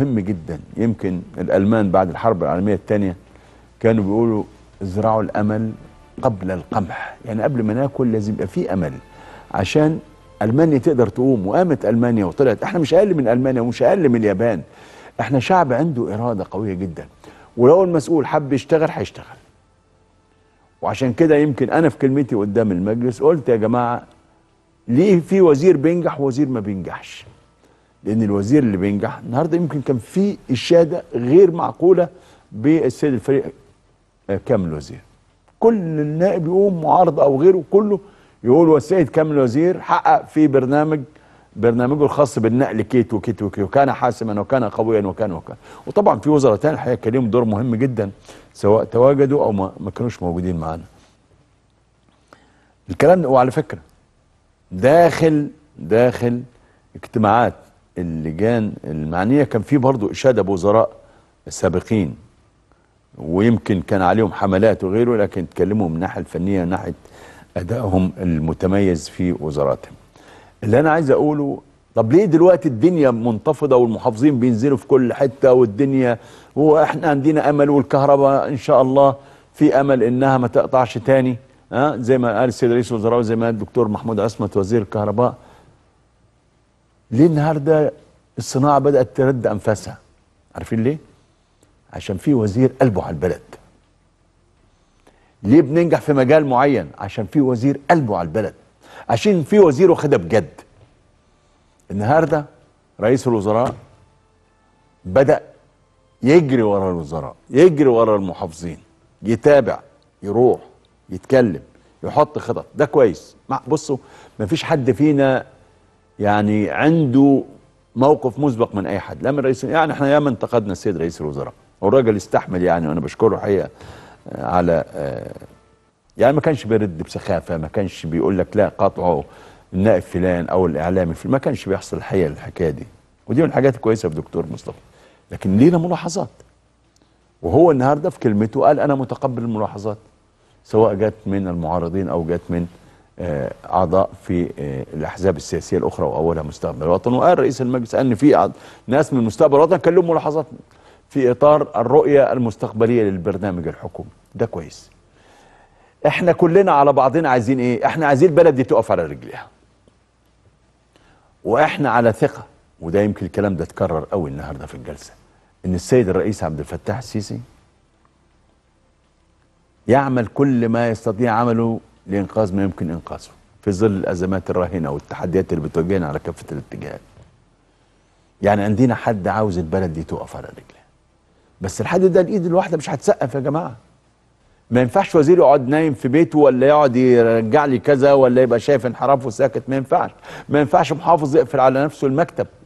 مهم جدا يمكن الألمان بعد الحرب العالمية الثانية كانوا بيقولوا ازرعوا الأمل قبل القمح يعني قبل ما ناكل لازم يبقى في أمل عشان ألمانيا تقدر تقوم وقامت ألمانيا وطلعت احنا مش أقل من ألمانيا ومش أقل من اليابان احنا شعب عنده إرادة قوية جدا ولو المسؤول حب يشتغل هيشتغل وعشان كده يمكن أنا في كلمتي قدام المجلس قلت يا جماعة ليه في وزير بينجح ووزير ما بينجحش لان الوزير اللي بينجح النهارده يمكن كان في اشاده غير معقوله بالسيد الفريق آه، كامل الوزير كل النائب يقوم معارضه او غيره كله يقول والسيد كامل الوزير حقق في برنامج برنامجه الخاص بالنقل كيت وكيت وكيت وكان حاسما وكان قويا وكان وكان وطبعا في وزراء ثاني الحقيقه كان لهم دور مهم جدا سواء تواجدوا او ما, ما كانوش موجودين معانا. الكلام وعلى فكره داخل داخل اجتماعات اللجان المعنية كان في برضو إشادة بوزراء سابقين ويمكن كان عليهم حملات وغيره لكن تكلموا من الناحية الفنية من ناحية أدائهم المتميز في وزاراتهم اللي أنا عايز أقوله طب ليه دلوقتي الدنيا منتفضة والمحافظين بينزلوا في كل حتة والدنيا وإحنا عندنا أمل والكهرباء إن شاء الله في أمل إنها ما تقطعش تاني أه زي ما قال السيد رئيس الوزراء وزي ما قال الدكتور محمود عصمت وزير الكهرباء ليه النهارده الصناعه بدات ترد انفاسها عارفين ليه عشان في وزير قلبه على البلد ليه بننجح في مجال معين عشان في وزير قلبه على البلد عشان في وزير واخدها بجد النهارده رئيس الوزراء بدا يجري ورا الوزراء يجري ورا المحافظين يتابع يروح يتكلم يحط خطط ده كويس بصوا مفيش حد فينا يعني عنده موقف مسبق من اي حد لا من رئيس يعني احنا ياما انتقدنا السيد رئيس الوزراء والراجل يستحمل يعني وانا بشكره حقيقه آه، على آه، يعني ما كانش بيرد بسخافه ما كانش بيقول لك لا قاطعه النائب فلان او الاعلامي فلان ما كانش بيحصل الحقيقه الحكايه دي ودي من الحاجات الكويسه في دكتور مصطفى لكن لينا ملاحظات وهو النهارده في كلمته قال انا متقبل الملاحظات سواء جت من المعارضين او جت من آه، اعضاء في آه، الاحزاب السياسيه الاخرى واولها مستقبل الوطن وقال رئيس المجلس ان في ناس من مستقبل الوطن كان لهم ملاحظات في اطار الرؤيه المستقبليه للبرنامج الحكومي ده كويس احنا كلنا على بعضنا عايزين ايه احنا عايزين البلد دي تقف على رجليها واحنا على ثقه وده يمكن الكلام ده اتكرر قوي النهارده في الجلسه ان السيد الرئيس عبد الفتاح السيسي يعمل كل ما يستطيع عمله لإنقاذ ما يمكن إنقاذه في ظل الأزمات الراهنة والتحديات اللي بتواجهنا على كافة الاتجاهات يعني عندنا حد عاوز البلد دي تقف على رجلها بس الحد ده الإيد الواحدة مش هتسقف يا جماعة ما ينفعش وزير يقعد نايم في بيته ولا يقعد يرجع لي كذا ولا يبقى شايف انحراف وساكت ما ينفعش ما ينفعش محافظ يقفل على نفسه المكتب